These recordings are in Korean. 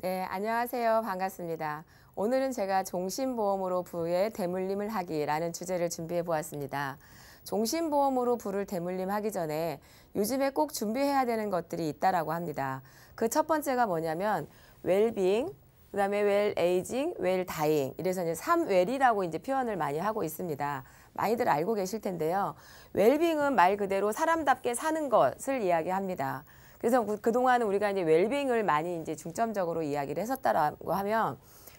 네, 안녕하세요. 반갑습니다. 오늘은 제가 종신보험으로 부의 대물림을 하기라는 주제를 준비해 보았습니다. 종신보험으로 부를 대물림 하기 전에 요즘에 꼭 준비해야 되는 것들이 있다라고 합니다. 그 첫 번째가 뭐냐면 웰빙, 그다음에 웰 에이징, 웰 다잉. 이래서 이제 삼웰이라고 이제 표현을 많이 하고 있습니다. 많이들 알고 계실 텐데요. 웰빙은 말 그대로 사람답게 사는 것을 이야기합니다. 그래서 그, 그동안은 우리가 이제 웰빙을 많이 이제 중점적으로 이야기를 했었다라고 하면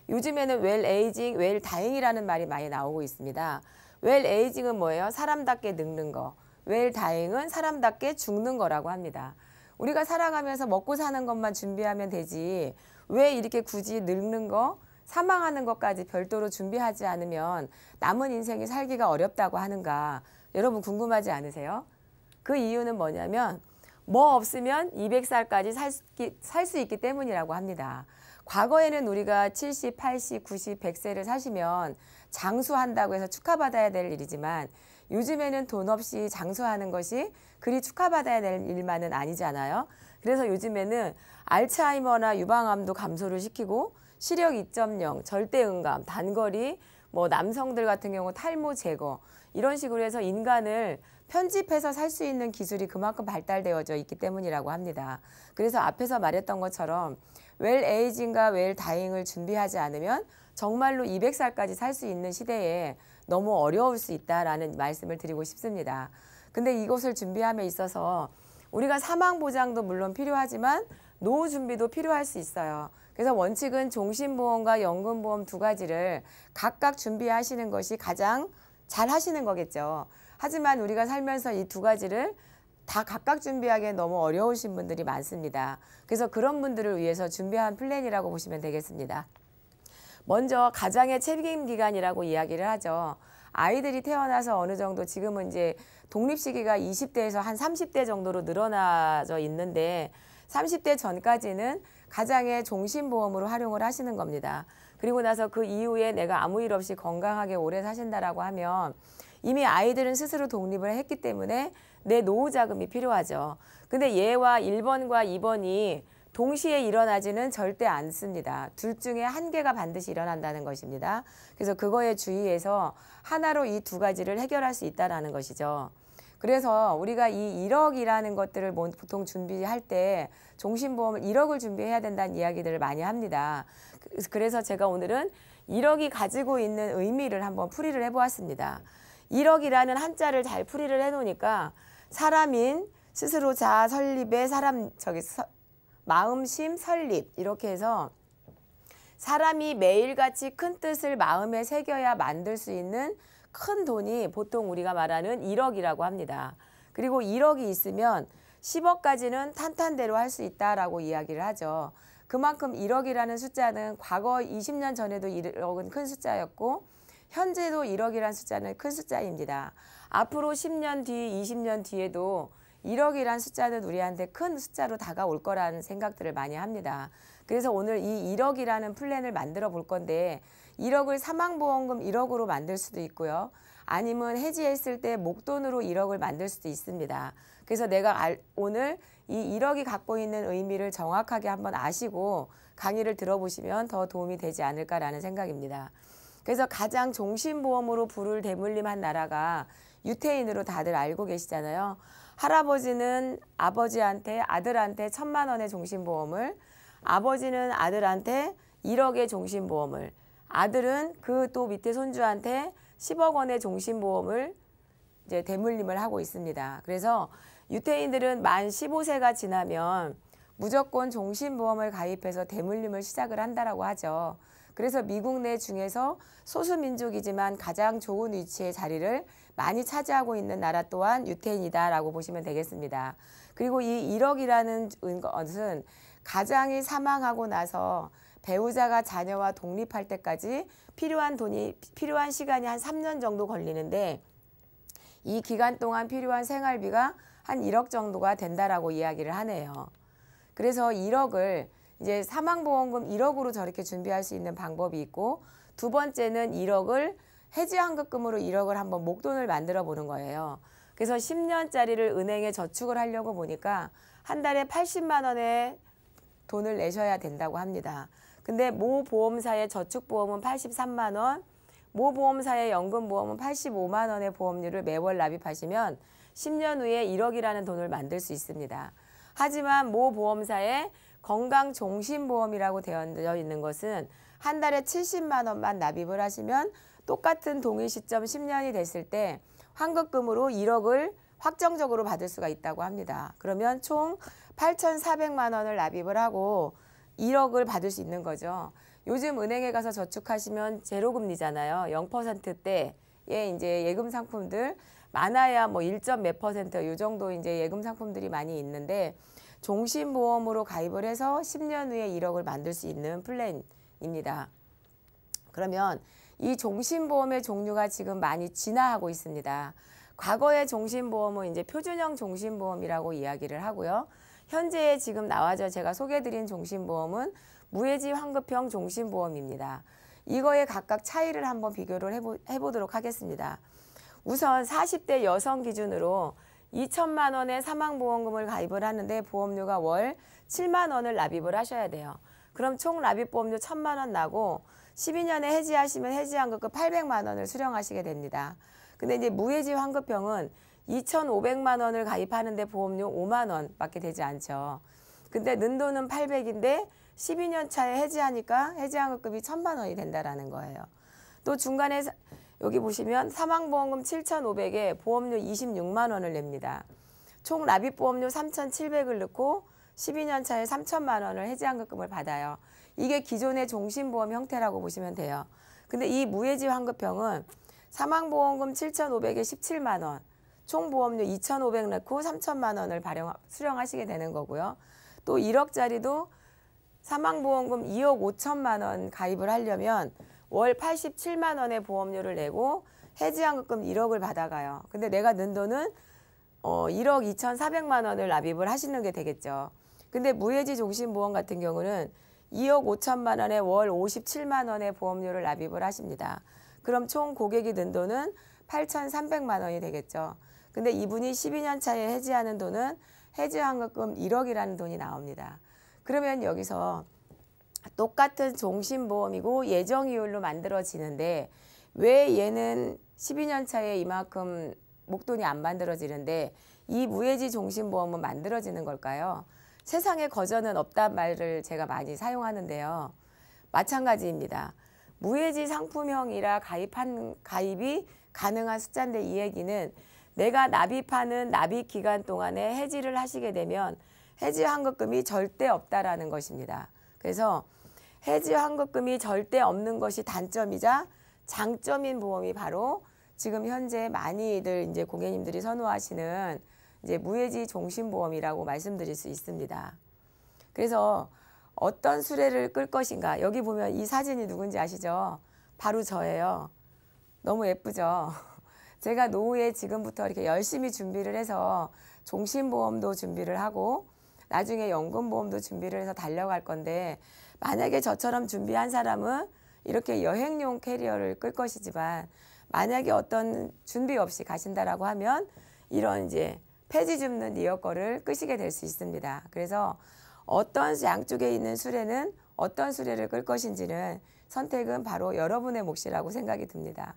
요즘에는 웰 에이징, 웰다행이라는 말이 많이 나오고 있습니다. 웰 에이징은 뭐예요? 사람답게 늙는 거. 웰다행은 사람답게 죽는 거라고 합니다. 우리가 살아가면서 먹고 사는 것만 준비하면 되지 왜 이렇게 굳이 늙는 거, 사망하는 것까지 별도로 준비하지 않으면 남은 인생이 살기가 어렵다고 하는가 여러분 궁금하지 않으세요? 그 이유는 뭐냐면 뭐 없으면 200살까지 살 수 있기 때문이라고 합니다. 과거에는 우리가 70, 80, 90, 100세를 사시면 장수한다고 해서 축하받아야 될 일이지만 요즘에는 돈 없이 장수하는 것이 그리 축하받아야 될 일만은 아니잖아요. 그래서 요즘에는 알츠하이머나 유방암도 감소를 시키고 시력 2.0, 절대응감, 단거리, 뭐 남성들 같은 경우 탈모 제거 이런 식으로 해서 인간을 편집해서 살 수 있는 기술이 그만큼 발달되어져 있기 때문이라고 합니다. 그래서 앞에서 말했던 것처럼 웰 에이징과 웰 다잉을 준비하지 않으면 정말로 200살까지 살 수 있는 시대에 너무 어려울 수 있다라는 말씀을 드리고 싶습니다. 근데 이것을 준비함에 있어서 우리가 사망 보장도 물론 필요하지만 노후 준비도 필요할 수 있어요. 그래서 원칙은 종신보험과 연금보험 두 가지를 각각 준비하시는 것이 가장 잘 하시는 거겠죠. 하지만 우리가 살면서 이 두 가지를 다 각각 준비하기에 너무 어려우신 분들이 많습니다. 그래서 그런 분들을 위해서 준비한 플랜이라고 보시면 되겠습니다. 먼저 가장의 책임기간이라고 이야기를 하죠. 아이들이 태어나서 어느 정도 지금은 이제 독립 시기가 20대에서 한 30대 정도로 늘어나져 있는데 삼십 대 전까지는 가장의 종신보험으로 활용을 하시는 겁니다. 그리고 나서 그 이후에 내가 아무 일 없이 건강하게 오래 사신다라고 하면 이미 아이들은 스스로 독립을 했기 때문에 내 노후 자금이 필요하죠. 근데 얘와 일번과이번이 동시에 일어나지는 절대 않습니다. 둘 중에 한 개가 반드시 일어난다는 것입니다. 그래서 그거에 주의해서 하나로 이 두 가지를 해결할 수 있다는 것이죠. 그래서 우리가 이 1억이라는 것들을 뭐 보통 준비할 때 종신보험을 1억을 준비해야 된다는 이야기들을 많이 합니다. 그, 그래서 제가 오늘은 1억이 가지고 있는 의미를 한번 풀이를 해보았습니다. 1억이라는 한자를 잘 풀이를 해놓으니까 사람인 스스로 자아 설립의 사람 저기 서, 마음심 설립 이렇게 해서 사람이 매일같이 큰 뜻을 마음에 새겨야 만들 수 있는 큰 돈이 보통 우리가 말하는 1억이라고 합니다. 그리고 1억이 있으면 10억까지는 탄탄대로 할 수 있다라고 이야기를 하죠. 그만큼 1억이라는 숫자는 과거 20년 전에도 1억은 큰 숫자였고 현재도 1억이라는 숫자는 큰 숫자입니다. 앞으로 10년 뒤, 20년 뒤에도 1억이라는 숫자는 우리한테 큰 숫자로 다가올 거라는 생각들을 많이 합니다. 그래서 오늘 이 1억이라는 플랜을 만들어 볼 건데 1억을 사망보험금 1억으로 만들 수도 있고요. 아니면 해지했을 때 목돈으로 1억을 만들 수도 있습니다. 그래서 내가 알, 오늘 이 1억이 갖고 있는 의미를 정확하게 한번 아시고 강의를 들어보시면 더 도움이 되지 않을까라는 생각입니다. 그래서 가장 종신보험으로 불을 대물림한 나라가 유태인으로 다들 알고 계시잖아요. 할아버지는 아버지한테 아들한테 천만 원의 종신보험을 아버지는 아들한테 1억의 종신보험을 아들은 그 또 밑에 손주한테 10억 원의 종신보험을 이제 대물림을 하고 있습니다. 그래서 유태인들은 만 15세가 지나면 무조건 종신보험을 가입해서 대물림을 시작을 한다라고 하죠. 그래서 미국 내 중에서 소수민족이지만 가장 좋은 위치의 자리를 많이 차지하고 있는 나라 또한 유태인이다라고 보시면 되겠습니다. 그리고 이 1억이라는 것은 가장이 사망하고 나서 배우자가 자녀와 독립할 때까지 필요한 돈이 필요한 시간이 한 3년 정도 걸리는데 이 기간 동안 필요한 생활비가 한 1억 정도가 된다라고 이야기를 하네요. 그래서 1억을 이제 사망보험금 1억으로 저렇게 준비할 수 있는 방법이 있고 두 번째는 1억을 해지환급금으로 1억을 한번 목돈을 만들어 보는 거예요. 그래서 10년짜리를 은행에 저축을 하려고 보니까 한 달에 80만 원의 돈을 내셔야 된다고 합니다. 근데 모 보험사의 저축보험은 83만 원, 모 보험사의 연금보험은 85만 원의 보험료를 매월 납입하시면 10년 후에 1억이라는 돈을 만들 수 있습니다. 하지만 모 보험사의 건강종신보험이라고 되어 있는 것은 한 달에 70만 원만 납입을 하시면 똑같은 동일 시점 10년이 됐을 때 환급금으로 1억을 확정적으로 받을 수가 있다고 합니다. 그러면 총 8,400만 원을 납입을 하고 1억을 받을 수 있는 거죠. 요즘 은행에 가서 저축하시면 제로금리잖아요. 0%대에 이제 예금 상품들 많아야 뭐1몇 퍼센트 요 정도 이제 예금 상품들이 많이 있는데 종신보험으로 가입을 해서 10년 후에 1억을 만들 수 있는 플랜입니다. 그러면 이 종신보험의 종류가 지금 많이 진화하고 있습니다. 과거의 종신보험은 이제 표준형 종신보험이라고 이야기를 하고요. 현재 지금 나와져 제가 소개해드린 종신보험은 무해지 환급형 종신보험입니다. 이거에 각각 차이를 한번 비교를 해보, 해보도록 하겠습니다. 우선 40대 여성 기준으로 2천만 원의 사망보험금을 가입을 하는데 보험료가 월 7만 원을 납입을 하셔야 돼요. 그럼 총 납입보험료 1천만 원 나고 12년에 해지하시면 해지환급금 800만 원을 수령하시게 됩니다. 근데 이제 무해지 환급형은 2,500만 원을 가입하는데 보험료 5만 원밖에 되지 않죠. 근데 는도는 800인데 12년 차에 해지하니까 해지환급금이 1,000만 원이 된다라는 거예요. 또 중간에 여기 보시면 사망보험금 7,500에 보험료 26만 원을 냅니다. 총 납입보험료 3,700을 넣고 12년 차에 3천만 원을 해지환급금을 받아요. 이게 기존의 종신보험 형태라고 보시면 돼요. 근데 이 무해지 환급형은 사망보험금 7,500에 17만 원, 총 보험료 2,500 넣고 3천만 원을 발행 수령하시게 되는 거고요. 또 1억짜리도 사망보험금 2억 5천만 원 가입을 하려면 월 87만 원의 보험료를 내고 해지환급금 1억을 받아가요. 근데 내가 는 돈은 어 1억 2,400만 원을 납입을 하시는 게 되겠죠. 근데 무해지 종신보험 같은 경우는 2억 5천만 원에 월 57만 원의 보험료를 납입을 하십니다. 그럼 총 고객이 든 돈은 8,300만 원이 되겠죠. 근데 이분이 12년 차에 해지하는 돈은 해지환급금 1억이라는 돈이 나옵니다. 그러면 여기서 똑같은 종신보험이고 예정이율로 만들어지는데 왜 얘는 12년 차에 이만큼 목돈이 안 만들어지는데 이 무해지 종신보험은 만들어지는 걸까요? 세상에 거저는 없단 말을 제가 많이 사용하는데요. 마찬가지입니다. 무해지 상품형이라 가입한 가입이 가능한 숫자인데 이 얘기는 내가 납입하는 납입 기간 동안에 해지를 하시게 되면 해지 환급금이 절대 없다라는 것입니다. 그래서 해지 환급금이 절대 없는 것이 단점이자 장점인 보험이 바로 지금 현재 많이들 이제 고객님들이 선호하시는 이제 무해지 종신보험이라고 말씀드릴 수 있습니다. 그래서 어떤 수레를 끌 것인가. 여기 보면 이 사진이 누군지 아시죠? 바로 저예요. 너무 예쁘죠? 제가 노후에 지금부터 이렇게 열심히 준비를 해서 종신보험도 준비를 하고 나중에 연금보험도 준비를 해서 달려갈 건데 만약에 저처럼 준비한 사람은 이렇게 여행용 캐리어를 끌 것이지만 만약에 어떤 준비 없이 가신다라고 하면 이런 이제 폐지 줍는 리어거를 끄시게 될 수 있습니다. 그래서 어떤 양쪽에 있는 수레는 어떤 수레를 끌 것인지는 선택은 바로 여러분의 몫이라고 생각이 듭니다.